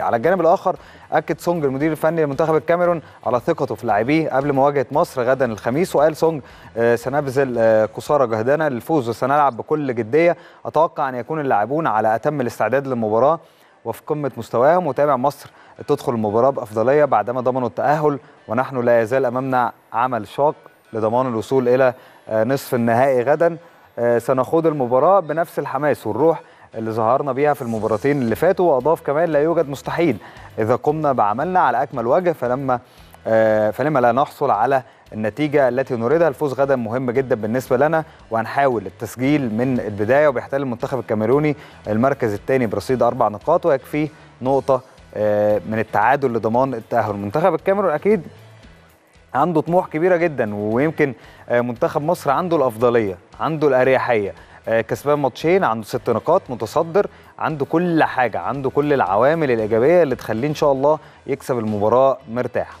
على الجانب الاخر اكد سونج المدير الفني لمنتخب الكاميرون على ثقته في لاعبيه قبل مواجهه مصر غدا الخميس وقال سونج آه، سنبذل آه، قصارى جهدنا للفوز وسنلعب بكل جديه اتوقع ان يكون اللاعبون على اتم الاستعداد للمباراه وفي قمه مستواهم وتابع مصر تدخل المباراه بافضليه بعدما ضمنوا التاهل ونحن لا يزال امامنا عمل شاق لضمان الوصول الى آه، نصف النهائي غدا سنخوض المباراه بنفس الحماس والروح اللي ظهرنا بيها في المباراتين اللي فاتوا واضاف كمان لا يوجد مستحيل اذا قمنا بعملنا على اكمل وجه فلما آه، فلما لا نحصل على النتيجه التي نريدها الفوز غدا مهم جدا بالنسبه لنا وهنحاول التسجيل من البدايه وبيحتل المنتخب الكاميروني المركز الثاني برصيد اربع نقاط ويكفيه نقطه آه، من التعادل لضمان التاهل منتخب الكاميرون اكيد عنده طموح كبيره جدا ويمكن آه، منتخب مصر عنده الافضليه عنده الاريحيه آه، كسبان ماتشين عنده ست نقاط متصدر عنده كل حاجه عنده كل العوامل الايجابيه اللي تخليه ان شاء الله يكسب المباراه مرتاح